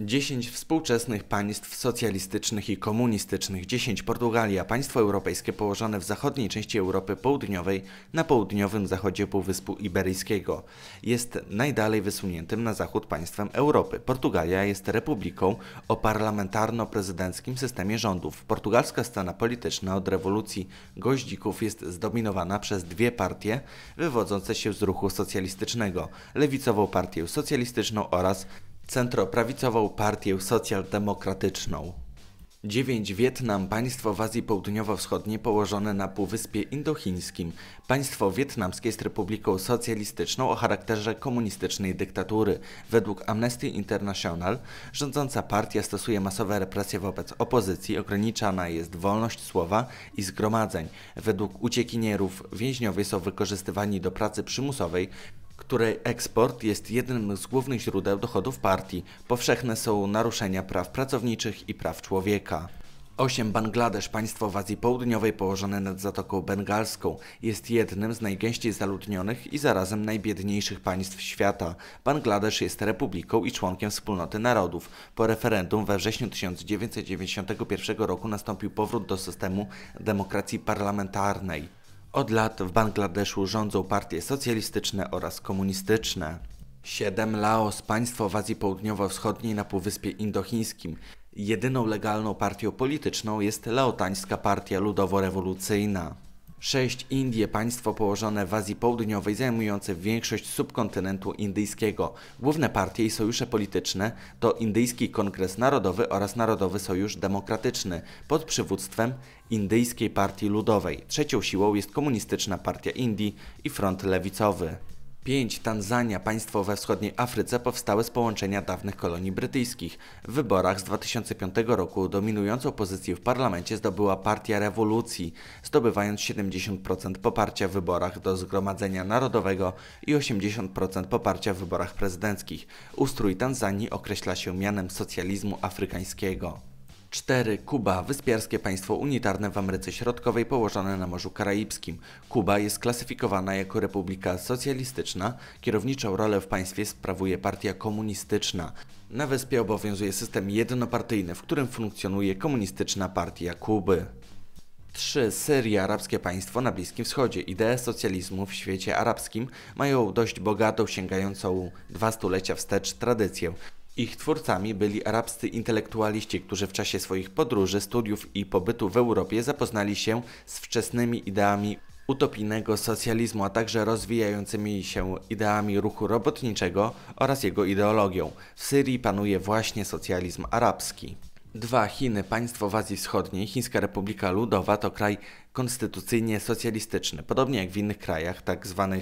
10 współczesnych państw socjalistycznych i komunistycznych, 10 Portugalia, państwo europejskie położone w zachodniej części Europy Południowej na południowym zachodzie Półwyspu Iberyjskiego. Jest najdalej wysuniętym na zachód państwem Europy. Portugalia jest republiką o parlamentarno-prezydenckim systemie rządów. Portugalska scena polityczna od rewolucji goździków jest zdominowana przez dwie partie wywodzące się z ruchu socjalistycznego, lewicową partię socjalistyczną oraz centroprawicową partię socjaldemokratyczną. 9. Wietnam, państwo w Azji Południowo-Wschodniej położone na Półwyspie Indochińskim. Państwo wietnamskie jest republiką socjalistyczną o charakterze komunistycznej dyktatury. Według Amnesty International rządząca partia stosuje masowe represje wobec opozycji, ograniczana jest wolność słowa i zgromadzeń. Według uciekinierów więźniowie są wykorzystywani do pracy przymusowej, której eksport jest jednym z głównych źródeł dochodów partii. Powszechne są naruszenia praw pracowniczych i praw człowieka. 8. Bangladesz, państwo w Azji Południowej położone nad Zatoką Bengalską, jest jednym z najgęściej zaludnionych i zarazem najbiedniejszych państw świata. Bangladesz jest republiką i członkiem Wspólnoty Narodów. Po referendum we wrześniu 1991 roku nastąpił powrót do systemu demokracji parlamentarnej. Od lat w Bangladeszu rządzą partie socjalistyczne oraz komunistyczne. 7. Laos, państwo w Azji Południowo-Wschodniej na Półwyspie Indochińskim. Jedyną legalną partią polityczną jest Laotańska Partia Ludowo-Rewolucyjna. 6. Indie, państwo położone w Azji Południowej, zajmujące większość subkontynentu indyjskiego. Główne partie i sojusze polityczne to Indyjski Kongres Narodowy oraz Narodowy Sojusz Demokratyczny pod przywództwem Indyjskiej Partii Ludowej. Trzecią siłą jest Komunistyczna Partia Indii i Front Lewicowy. 5. Tanzania, państwo we wschodniej Afryce, powstałe z połączenia dawnych kolonii brytyjskich. W wyborach z 2005 roku dominującą pozycję w parlamencie zdobyła Partia Rewolucji, zdobywając 70% poparcia w wyborach do Zgromadzenia Narodowego i 80% poparcia w wyborach prezydenckich. Ustrój Tanzanii określa się mianem socjalizmu afrykańskiego. 4. Kuba, wyspiarskie państwo unitarne w Ameryce Środkowej położone na Morzu Karaibskim. Kuba jest klasyfikowana jako republika socjalistyczna, kierowniczą rolę w państwie sprawuje partia komunistyczna. Na wyspie obowiązuje system jednopartyjny, w którym funkcjonuje komunistyczna partia Kuby. 3. Syria, arabskie państwo na Bliskim Wschodzie. Idee socjalizmu w świecie arabskim mają dość bogatą, sięgającą dwa stulecia wstecz tradycję. Ich twórcami byli arabscy intelektualiści, którzy w czasie swoich podróży, studiów i pobytu w Europie zapoznali się z wczesnymi ideami utopijnego socjalizmu, a także rozwijającymi się ideami ruchu robotniczego oraz jego ideologią. W Syrii panuje właśnie socjalizm arabski. 2. Chiny, państwo w Azji Wschodniej, Chińska Republika Ludowa to kraj konstytucyjnie socjalistyczny. Podobnie jak w innych krajach tzw. Tak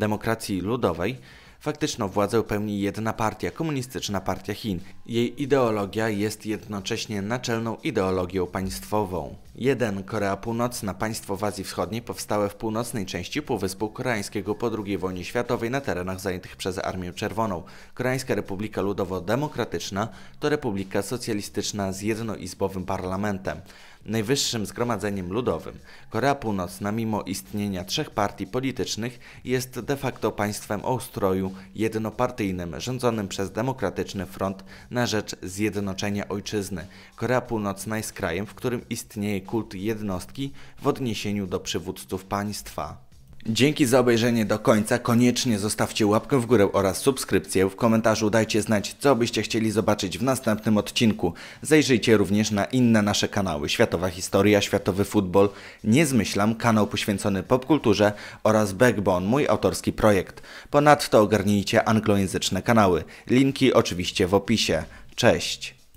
demokracji ludowej, Faktyczną władzę pełni jedna partia, Komunistyczna Partia Chin. Jej ideologia jest jednocześnie naczelną ideologią państwową. 1. Korea Północna, państwo w Azji Wschodniej powstałe w północnej części Półwyspu Koreańskiego po II wojnie światowej na terenach zajętych przez Armię Czerwoną. Koreańska Republika Ludowo-Demokratyczna to republika socjalistyczna z jednoizbowym parlamentem najwyższym zgromadzeniem ludowym. Korea Północna, mimo istnienia trzech partii politycznych, jest de facto państwem o ustroju jednopartyjnym, rządzonym przez Demokratyczny Front na rzecz Zjednoczenia Ojczyzny. Korea Północna jest krajem, w którym istnieje kult jednostki w odniesieniu do przywódców państwa. Dzięki za obejrzenie do końca. Koniecznie zostawcie łapkę w górę oraz subskrypcję. W komentarzu dajcie znać, co byście chcieli zobaczyć w następnym odcinku. Zajrzyjcie również na inne nasze kanały. Światowa Historia, Światowy Futbol, Nie Zmyślam, kanał poświęcony popkulturze oraz Backbone, mój autorski projekt. Ponadto ogarnijcie anglojęzyczne kanały. Linki oczywiście w opisie. Cześć!